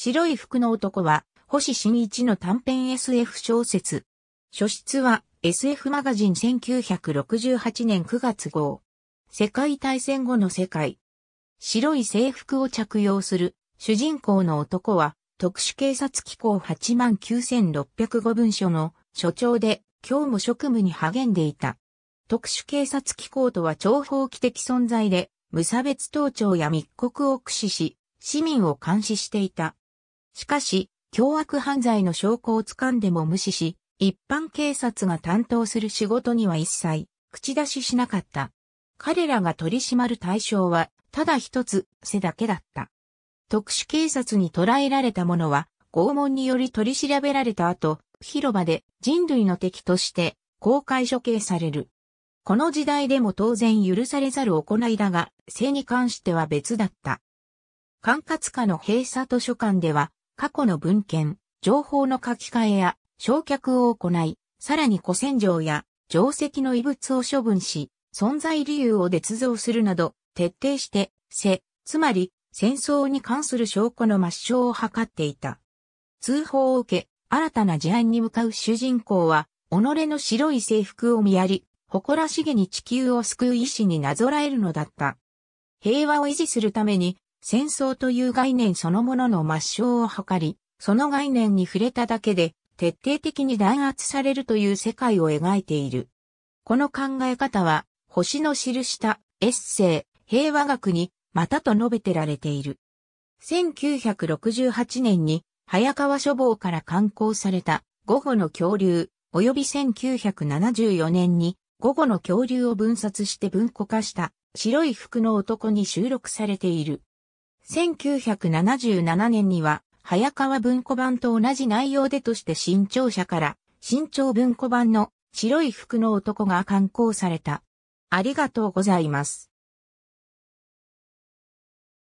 白い服の男は、星新一の短編 SF 小説。書室は SF マガジン1968年9月号。世界大戦後の世界。白い制服を着用する主人公の男は特殊警察機構89605文書の所長で今日も職務に励んでいた。特殊警察機構とは長方規的存在で無差別盗聴や密告を駆使し市民を監視していた。しかし、凶悪犯罪の証拠をつかんでも無視し、一般警察が担当する仕事には一切口出ししなかった。彼らが取り締まる対象は、ただ一つ、背だけだった。特殊警察に捕らえられた者は、拷問により取り調べられた後、広場で人類の敵として公開処刑される。この時代でも当然許されざる行いだが、性に関しては別だった。管轄下の閉鎖図書館では、過去の文献、情報の書き換えや焼却を行い、さらに古戦場や定石の遺物を処分し、存在理由を捏造するなど、徹底して、せ、つまり、戦争に関する証拠の抹消を図っていた。通報を受け、新たな事案に向かう主人公は、己の白い制服を見やり、誇らしげに地球を救う意志になぞらえるのだった。平和を維持するために、戦争という概念そのものの抹消を図り、その概念に触れただけで、徹底的に弾圧されるという世界を描いている。この考え方は、星の記したエッセイ、平和学に、またと述べてられている。1968年に、早川書房から刊行された、午後の恐竜、及び1974年に、午後の恐竜を分冊して文庫化した、白い服の男に収録されている。1977年には、早川文庫版と同じ内容でとして新潮社から、新潮文庫版の白い服の男が刊行された。ありがとうございます。